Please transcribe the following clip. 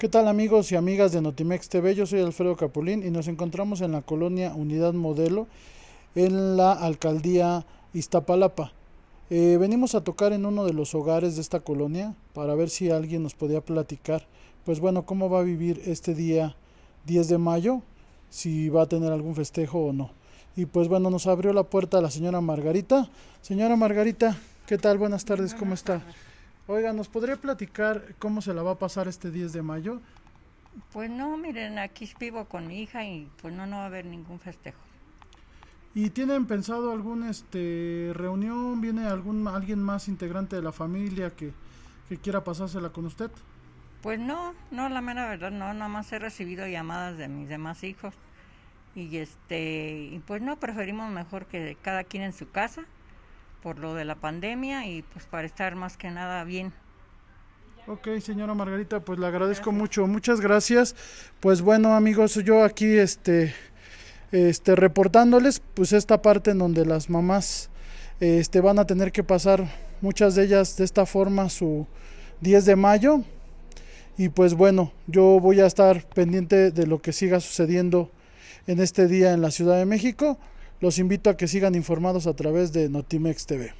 ¿Qué tal amigos y amigas de Notimex TV? Yo soy Alfredo Capulín y nos encontramos en la colonia Unidad Modelo en la alcaldía Iztapalapa. Eh, venimos a tocar en uno de los hogares de esta colonia para ver si alguien nos podía platicar, pues bueno, cómo va a vivir este día 10 de mayo, si va a tener algún festejo o no. Y pues bueno, nos abrió la puerta la señora Margarita. Señora Margarita, ¿qué tal? Buenas tardes, ¿cómo está? Oiga, ¿nos podría platicar cómo se la va a pasar este 10 de mayo? Pues no, miren, aquí vivo con mi hija y pues no, no va a haber ningún festejo. ¿Y tienen pensado alguna este reunión? ¿Viene algún alguien más integrante de la familia que, quiera pasársela con usted? Pues no, no, la mera verdad, no, nada más he recibido llamadas de mis demás hijos. Y este, y pues no, preferimos mejor que cada quien en su casa por lo de la pandemia y pues para estar más que nada bien. Ok, señora Margarita, pues le agradezco mucho, muchas gracias. Pues bueno, amigos, yo aquí este, este, reportándoles pues esta parte en donde las mamás este, van a tener que pasar muchas de ellas de esta forma su 10 de mayo. Y pues bueno, yo voy a estar pendiente de lo que siga sucediendo en este día en la Ciudad de México. Los invito a que sigan informados a través de Notimex TV.